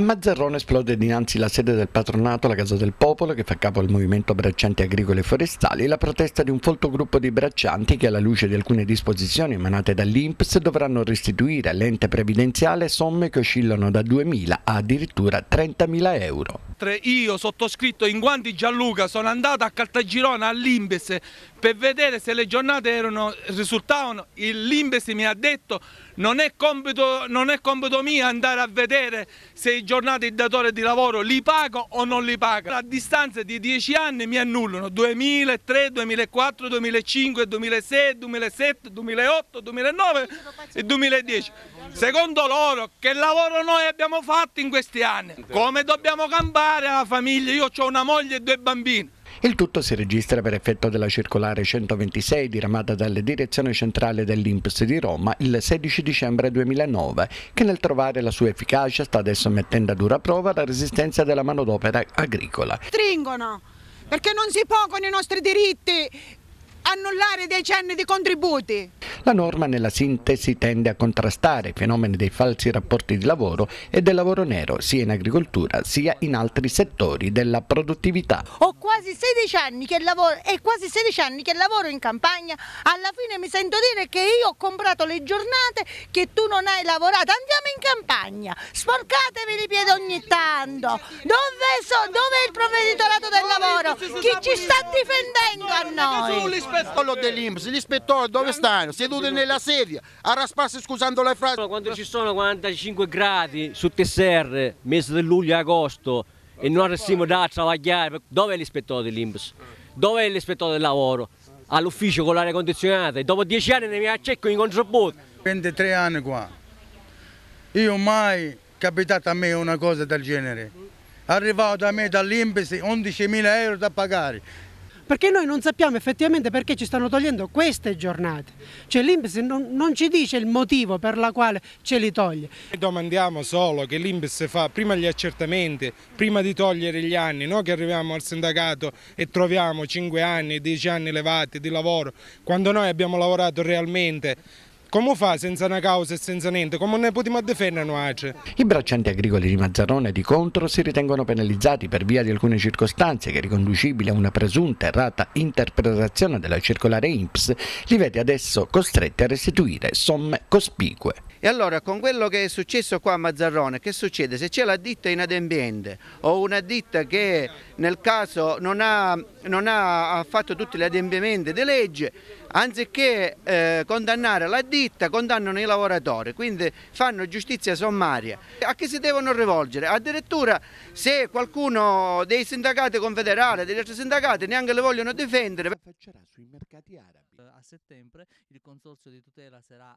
A Mazzarrone esplode dinanzi la sede del patronato, la Casa del Popolo, che fa capo al movimento Braccianti Agricole e Forestali, la protesta di un folto gruppo di braccianti che alla luce di alcune disposizioni emanate dall'Inps dovranno restituire all'ente previdenziale somme che oscillano da 2.000 a addirittura 30.000 euro. Io sottoscritto in guanti Gianluca sono andato a Caltagirona all'Imbes per vedere se le giornate erano, risultavano, l'Imbes mi ha detto non è compito, non è compito mio andare a vedere se i giornate giornate il datore di lavoro li pago o non li pago. A distanza di 10 anni mi annullano 2003, 2004, 2005, 2006, 2007, 2008, 2009 e 2010. Secondo loro che lavoro noi abbiamo fatto in questi anni? Come dobbiamo campare la famiglia? Io ho una moglie e due bambini. Il tutto si registra per effetto della circolare 126 diramata dalla direzione centrale dell'Inps di Roma il 16 dicembre 2009, che nel trovare la sua efficacia sta adesso mettendo a dura prova la resistenza della manodopera agricola. Stringono! perché non si può con i nostri diritti annullare decenni di contributi. La norma nella sintesi tende a contrastare i fenomeni dei falsi rapporti di lavoro e del lavoro nero sia in agricoltura sia in altri settori della produttività. Ho quasi 16 anni che lavoro, e quasi 16 anni che lavoro in campagna, alla fine mi sento dire che io ho comprato le giornate che tu non hai lavorato, andiamo in campagna, sporcatevi i piedi ogni tanto. Dove, so, dove è il provveditorato del lavoro? Chi ci sta difendendo a noi? Quello dell'Inps, gli ispettori dove stanno? Seduti nella sedia, a rasparsi scusando le frasi. Quando ci sono 45 gradi su TSR, mese di luglio e agosto, e noi restiamo da lavorare, dove è l'ispettore dell'Inps? Dove è l'ispettore del lavoro? All'ufficio con l'aria condizionata e dopo dieci anni ne mi accecco in contributo. 23 anni qua, io mai capitato a me una cosa del genere. Arrivato da me dall'Imbesi 11.000 euro da pagare. Perché noi non sappiamo effettivamente perché ci stanno togliendo queste giornate. Cioè l'Imbes non, non, ci dice il motivo per la quale ce li toglie. Noi Domandiamo solo che l'Imbes fa prima gli accertamenti, prima di togliere gli anni. Noi che arriviamo al sindacato e troviamo 5 anni, 10 anni elevati di lavoro, quando noi abbiamo lavorato realmente come fa senza una causa e senza niente? Come ne potremmo difendere noi? I braccianti agricoli di Mazzarone di contro si ritengono penalizzati per via di alcune circostanze che riconducibili a una presunta errata interpretazione della circolare INPS li vede adesso costretti a restituire somme cospicue. E allora con quello che è successo qua a Mazzarrone, che succede? Se c'è la ditta inadempiente o una ditta che nel caso non ha, non ha fatto tutti gli adempimenti di legge, anziché eh, condannare la ditta condannano i lavoratori, quindi fanno giustizia sommaria. A chi si devono rivolgere? Addirittura se qualcuno dei sindacati confederali, degli altri sindacati neanche le vogliono difendere. Sui mercati arabi. Eh, a settembre il consorzio di tutela sarà